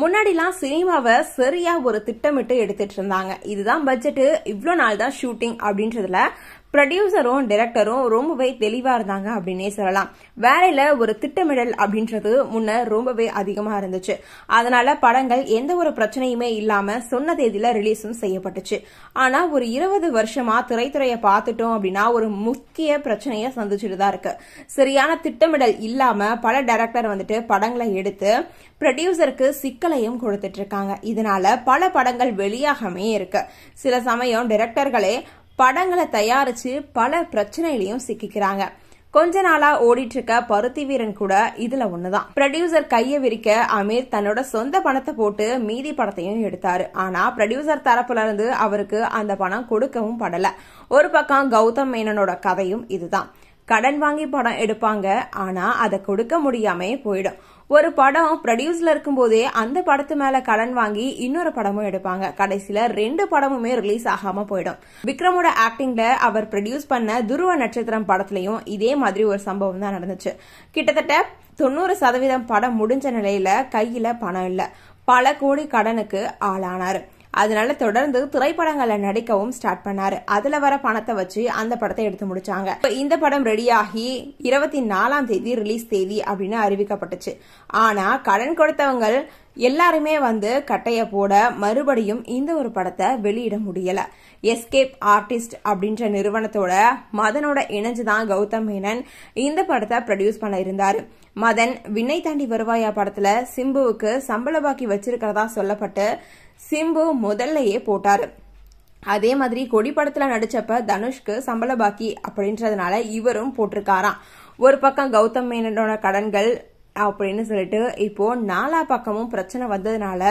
முன்னாடிலாம் சினிமாவை சரியா ஒரு திட்டமிட்டு எடுத்துட்டு இருந்தாங்க இதுதான் பட்ஜெட்டு இவ்வளோ நாள் தான் ஷூட்டிங் அப்படின்றதுல ப்ரொடியூசரும் டைரக்டரும் ரொம்பவே தெளிவாக இருந்தாங்க அப்படின்னே சொல்லலாம் வேலையில் ஒரு திட்டமிடல் அப்படின்றது முன்ன ரொம்பவே அதிகமாக இருந்துச்சு அதனால படங்கள் எந்த ஒரு பிரச்சனையுமே இல்லாமல் சொன்ன தேதியில் ரிலீஸும் செய்யப்பட்டுச்சு ஆனால் ஒரு இருபது வருஷமா திரைத்துறையை பார்த்துட்டோம் அப்படின்னா ஒரு முக்கிய பிரச்சனையை சந்திச்சுட்டு தான் இருக்கு சரியான திட்டமிடல் இல்லாமல் பல டைரக்டர் வந்துட்டு படங்களை எடுத்து ப்ரொடியூசருக்கு சிக்கலையும் கொடுத்துட்டு இருக்காங்க இதனால பல படங்கள் வெளியாகவே இருக்கு சில சமயம் டைரக்டர்களே படங்களை தயாரிச்சு பல பிரச்சனையிலையும் சிக்கிக்கிறாங்க கொஞ்ச நாளா ஓடிட்டு இருக்க பருத்தி வீரன் கூட இதுல ஒண்ணுதான் ப்ரொடியூசர் கைய விரிக்க அமீர் தன்னோட சொந்த பணத்தை போட்டு மீதி படத்தையும் எடுத்தாரு ஆனா ப்ரொடியூசர் தரப்புல இருந்து அவருக்கு அந்த பணம் கொடுக்கவும் படல ஒரு பக்கம் கௌதம் மேனனோட கதையும் இதுதான் கடன் வாங்கி படம் எடுப்பாங்க ஆனா அதை கொடுக்க முடியாம போயிடும் ஒரு படம் ப்ரொடியூஸ்ல இருக்கும்போதே அந்த படத்து மேல கடன் வாங்கி இன்னொரு படமும் எடுப்பாங்க கடைசியில ரெண்டு படமுமே ரிலீஸ் ஆகாம போயிடும் விக்ரமோட ஆக்டிங்ல அவர் ப்ரொடியூஸ் பண்ண துருவ நட்சத்திரம் படத்துலயும் இதே மாதிரி ஒரு சம்பவம் தான் நடந்துச்சு கிட்டத்தட்ட தொண்ணூறு சதவீதம் படம் முடிஞ்ச நிலையில கையில பணம் இல்ல பல கோடி கடனுக்கு ஆளானாரு அதனால தொடர்ந்து திரைப்படங்களை நடிக்கவும் ஸ்டார்ட் பண்ணாரு அதுல வர பணத்தை வச்சு அந்த படத்தை எடுத்து முடிச்சாங்க இந்த படம் ரெடியாகி இருபத்தி நாலாம் தேதி ரிலீஸ் தேதி அப்படின்னு அறிவிக்கப்பட்டுச்சு ஆனா கடன் கொடுத்தவங்க எல்லாருமே வந்து கட்டைய போட மறுபடியும் இந்த ஒரு படத்தை வெளியிட முடியல எஸ்கேப் ஆர்டிஸ்ட் அப்படின்ற நிறுவனத்தோட மதனோட இணைஞ்சுதான் கௌதம் மேனன் இந்த படத்தை ப்ரொடியூஸ் பண்ண இருந்தாரு மதன் விண்ணை தாண்டி வருவாயா படத்துல சிம்புவுக்கு சம்பள பாக்கி வச்சிருக்கிறதா சொல்லப்பட்டு சிம்பு முதல்லயே போட்டாரு அதே மாதிரி கொடி படத்துல நடிச்சப்ப தனுஷ்க்கு சம்பள பாக்கி அப்படின்றதுனால இவரும் போட்டிருக்காராம் ஒரு பக்கம் கௌதம் மேனனோட கடன்கள் அப்படின்னு சொல்லிட்டு இப்போ நாலா பக்கமும் பிரச்சனை வந்ததுனால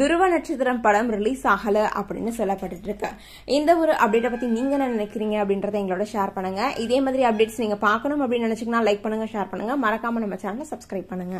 துருவ நட்சத்திரம் படம் ரிலீஸ் ஆகல அப்படின்னு சொல்லப்பட்டு இருக்கு இந்த ஒரு அப்டேட்டை பத்தி நீங்க என்ன நினைக்கிறீங்க அப்படின்றத எங்களோட ஷேர் பண்ணுங்க இதே மாதிரி அப்டேட்ஸ் நீங்க பார்க்கணும் அப்படின்னு நினைச்சீங்கன்னா லைக் பண்ணுங்க ஷேர் பண்ணுங்க மறக்காம நம்ம சேனல் சப்ஸ்கிரைப் பண்ணுங்க